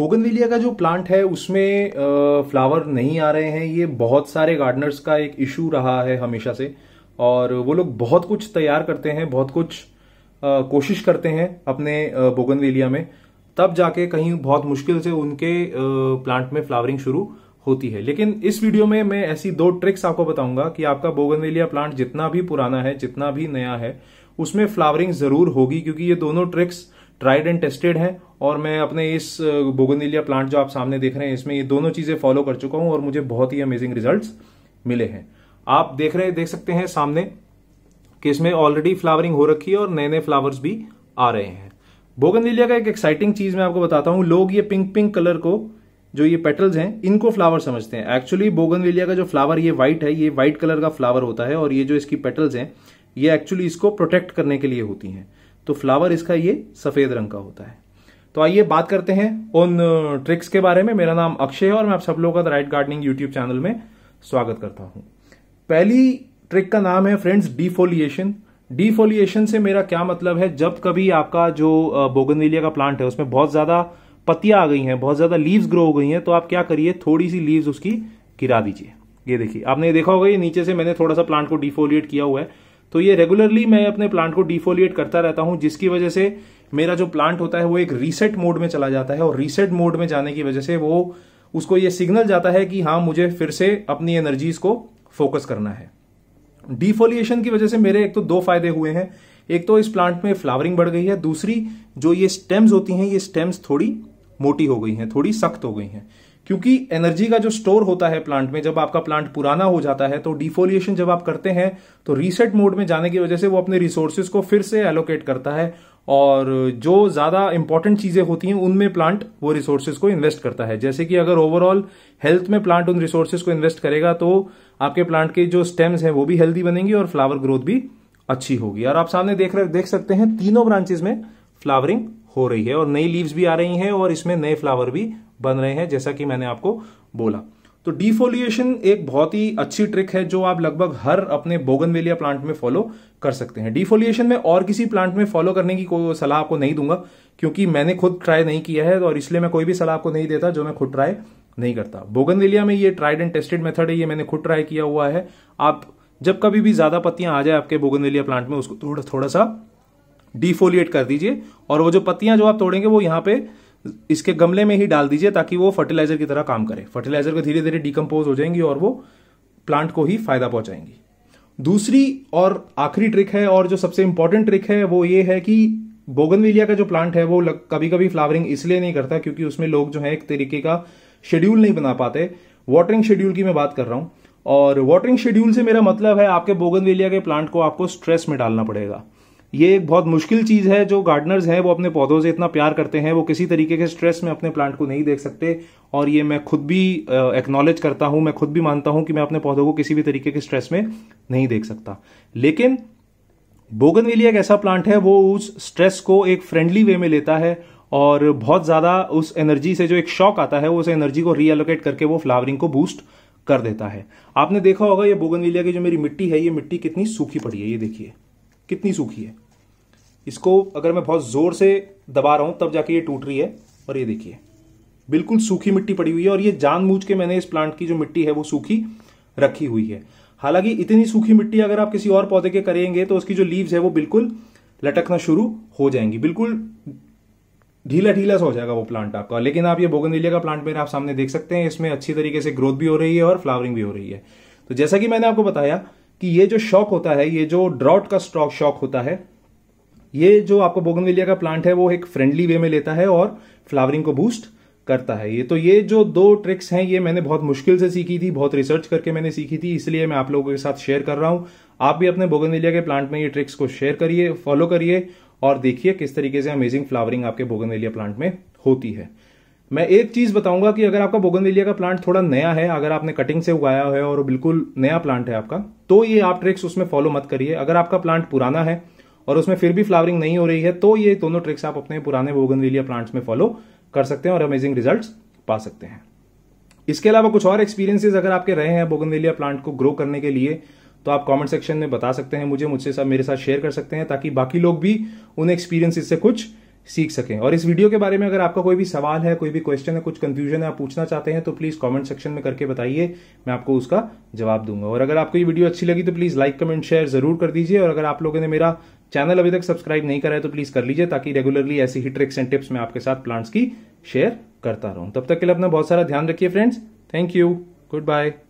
bougainvillea का जो plant है उसमें फ्लावर नहीं आ रहे हैं ये बहुत सारे गार्डनर्स का एक इशू रहा है हमेशा से और वो लोग बहुत कुछ तैयार करते हैं बहुत कुछ आ, कोशिश करते हैं अपने बोगनवेलिया में तब जाके कहीं बहुत मुश्किल से उनके आ, प्लांट में फ्लावरिंग शुरू होती है लेकिन इस वीडियो में मैं ऐसी दो ट्रिक्स आपको बताऊंगा कि आपका बोगनवेलिया प्लांट जितना भी पुराना है जितना भी नया है उसमें फ्लावरिंग जरूर होगी क्योंकि ये दोनों ट्रिक्स ट्राइड एंड टेस्टेड है और मैं अपने इस बोगनविलिया प्लांट जो आप सामने देख रहे हैं इसमें ये दोनों चीजें फॉलो कर चुका हूं और मुझे बहुत ही अमेजिंग रिजल्ट मिले हैं आप देख रहे देख सकते हैं सामने कि इसमें ऑलरेडी फ्लावरिंग हो रखी है और नए नए फ्लावर्स भी आ रहे हैं बोगनविलिया का एक एक्साइटिंग चीज मैं आपको बताता हूं लोग ये पिंक पिंक कलर को जो ये पेटल्स हैं इनको फ्लावर समझते हैं एक्चुअली बोगनविलिया का जो फ्लावर ये व्हाइट है ये व्हाइट कलर का फ्लावर होता है और ये जो इसकी पेटल्स हैं ये एक्चुअली इसको प्रोटेक्ट करने के लिए होती हैं तो फ्लावर इसका ये सफेद रंग का होता है तो आइए बात करते हैं उन ट्रिक्स के बारे में मेरा नाम अक्षय है और मैं आप सब लोगों का राइट गार्डनिंग यूट्यूब चैनल में स्वागत करता हूं पहली ट्रिक का नाम है फ्रेंड्स डिफोलिएशन डिफोलिएशन से मेरा क्या मतलब है जब कभी आपका जो बोगनविलिया का प्लांट है उसमें बहुत ज्यादा पत्तियां आ गई हैं बहुत ज्यादा लीव्स ग्रो हो गई हैं तो आप क्या करिए थोड़ी सी लीव्स उसकी गिरा दीजिए ये देखिए आपने देखा होगा ये नीचे से मैंने थोड़ा सा प्लांट को डिफोलिएट किया हुआ है तो ये रेगुलरली मैं अपने प्लांट को डिफोलिएट करता रहता हूं जिसकी वजह से मेरा जो प्लांट होता है वो एक रीसेट मोड में चला जाता है और रीसेट मोड में जाने की वजह से वो उसको ये सिग्नल जाता है कि हाँ मुझे फिर से अपनी एनर्जीज को फोकस करना है डिफोलिएशन की वजह से मेरे एक तो दो फायदे हुए हैं एक तो इस प्लांट में फ्लावरिंग बढ़ गई है दूसरी जो ये स्टेम्स होती हैं ये स्टेम्स थोड़ी मोटी हो गई हैं थोड़ी सख्त हो गई हैं क्योंकि एनर्जी का जो स्टोर होता है प्लांट में जब आपका प्लांट पुराना हो जाता है तो डिफोलिएशन जब आप करते हैं तो रीसेट मोड में जाने की वजह से वो अपने रिसोर्सेज को फिर से एलोकेट करता है और जो ज़्यादा इंपॉर्टेंट चीज़ें होती हैं उनमें प्लांट वो रिसोर्सेज को इन्वेस्ट करता है जैसे कि अगर ओवरऑल हेल्थ में प्लांट उन रिसोर्सेज को इन्वेस्ट करेगा तो आपके प्लांट के जो स्टेम्स हैं वो भी हेल्दी बनेंगी और फ्लावर ग्रोथ भी अच्छी होगी और आप सामने देख रहे देख सकते हैं तीनों ब्रांचेज में फ्लावरिंग हो रही है और नई लीव्स भी आ रही हैं और इसमें नए फ्लावर भी बन रहे हैं जैसा कि मैंने आपको बोला तो डिफोलिएशन एक बहुत ही अच्छी ट्रिक है जो आप लगभग हर अपने बोगनवेलिया प्लांट में फॉलो कर सकते हैं डिफोलिएशन में और किसी प्लांट में फॉलो करने की कोई सलाह आपको नहीं दूंगा क्योंकि मैंने खुद ट्राई नहीं किया है और इसलिए मैं कोई भी सलाह आपको नहीं देता जो मैं खुद ट्राई नहीं करता बोगनवेलिया में ये ट्राइड एंड टेस्टेड मेथड है ये मैंने खुद ट्राई किया हुआ है आप जब कभी भी ज्यादा पत्तियां आ जाए आपके बोगनवेलिया प्लांट में उसको थोड़ा थोड़ा सा डिफोलिएट कर दीजिए और वो जो पत्तियां जो आप तोड़ेंगे वो यहाँ पे इसके गमले में ही डाल दीजिए ताकि वो फर्टिलाइजर की तरह काम करे फर्टिलाइजर को धीरे धीरे डिकम्पोज हो जाएंगी और वो प्लांट को ही फायदा पहुंचाएंगी दूसरी और आखिरी ट्रिक है और जो सबसे इंपॉर्टेंट ट्रिक है वो ये है कि बोगनविलिया का जो प्लांट है वो कभी कभी फ्लावरिंग इसलिए नहीं करता क्योंकि उसमें लोग जो है एक तरीके का शेड्यूल नहीं बना पाते वाटरिंग शेड्यूल की मैं बात कर रहा हूं और वाटरिंग शेड्यूल से मेरा मतलब है आपके बोगनवेलिया के प्लांट को आपको स्ट्रेस में डालना पड़ेगा ये बहुत मुश्किल चीज़ है जो गार्डनर्स हैं वो अपने पौधों से इतना प्यार करते हैं वो किसी तरीके के स्ट्रेस में अपने प्लांट को नहीं देख सकते और ये मैं खुद भी एक्नॉलेज करता हूं मैं खुद भी मानता हूं कि मैं अपने पौधों को किसी भी तरीके के स्ट्रेस में नहीं देख सकता लेकिन बोगनवेलिया एक ऐसा प्लांट है वो उस स्ट्रेस को एक फ्रेंडली वे में लेता है और बहुत ज़्यादा उस एनर्जी से जो एक शौक आता है वो उस एनर्जी को रीएलोकेट करके वो फ्लावरिंग को बूस्ट कर देता है आपने देखा होगा ये बोगनवेलिया की जो मेरी मिट्टी है ये मिट्टी कितनी सूखी पड़ी है ये देखिए कितनी सूखी है इसको अगर मैं बहुत ज़ोर से दबा रहा हूँ तब जाके ये टूट रही है और ये देखिए बिल्कुल सूखी मिट्टी पड़ी हुई है और ये जानबूझ के मैंने इस प्लांट की जो मिट्टी है वो सूखी रखी हुई है हालांकि इतनी सूखी मिट्टी अगर आप किसी और पौधे के करेंगे तो उसकी जो लीव्स है वो बिल्कुल लटकना शुरू हो जाएंगी बिल्कुल ढीला ढीला सा हो जाएगा वो प्लांट आपका लेकिन आप ये बोगनविलिया का प्लांट मेरे आप सामने देख सकते हैं इसमें अच्छी तरीके से ग्रोथ भी हो रही है और फ्लावरिंग भी हो रही है तो जैसा कि मैंने आपको बताया कि ये जो शॉक होता है ये जो ड्रॉट का स्टॉक शॉक होता है ये जो आपको बोगनविलिया का प्लांट है वो एक फ्रेंडली वे में लेता है और फ्लावरिंग को बूस्ट करता है ये तो ये जो दो ट्रिक्स हैं ये मैंने बहुत मुश्किल से सीखी थी बहुत रिसर्च करके मैंने सीखी थी इसलिए मैं आप लोगों के साथ शेयर कर रहा हूं आप भी अपने बोगनविलिया के प्लांट में ये ट्रिक्स को शेयर करिए फॉलो करिए और देखिए किस तरीके से अमेजिंग फ्लावरिंग आपके बोगनवेलिया प्लांट में होती है मैं एक चीज़ बताऊंगा कि अगर आपका बोगनवेलिया का प्लांट थोड़ा नया है अगर आपने कटिंग से उगाया है और बिल्कुल नया प्लांट है आपका तो ये आप ट्रिक्स उसमें फॉलो मत करिए अगर आपका प्लांट पुराना है और उसमें फिर भी फ्लावरिंग नहीं हो रही है तो ये दोनों ट्रिक्स आप अपने पुराने बोगनविलिया प्लांट्स में फॉलो कर सकते हैं और अमेजिंग रिजल्ट पा सकते हैं इसके अलावा कुछ और एक्सपीरियंसेस अगर आपके रहे हैं बोगनवेलिया प्लांट को ग्रो करने के लिए तो आप कमेंट सेक्शन में बता सकते हैं मुझे मुझसे मेरे साथ शेयर कर सकते हैं ताकि बाकी लोग भी उन एक्सपीरियंसिस से कुछ सीख सकें और इस वीडियो के बारे में अगर आपका कोई भी सवाल है कोई भी क्वेश्चन है कुछ कंफ्यूजन है आप पूछना चाहते हैं तो प्लीज़ कमेंट सेक्शन में करके बताइए मैं आपको उसका जवाब दूंगा और अगर आपको ये वीडियो अच्छी लगी तो प्लीज़ लाइक कमेंट शेयर ज़रूर कर दीजिए और अगर आप लोगों ने मेरा चैनल अभी तक सब्सक्राइब नहीं करा है तो प्लीज़ कर लीजिए ताकि रेगुलरली ऐसी ही ट्रिक्स एंड टिप्स मैं आपके साथ प्लांट्स की शेयर करता रहूँ तब तक के लिए अपना बहुत सारा ध्यान रखिए friends thank you good bye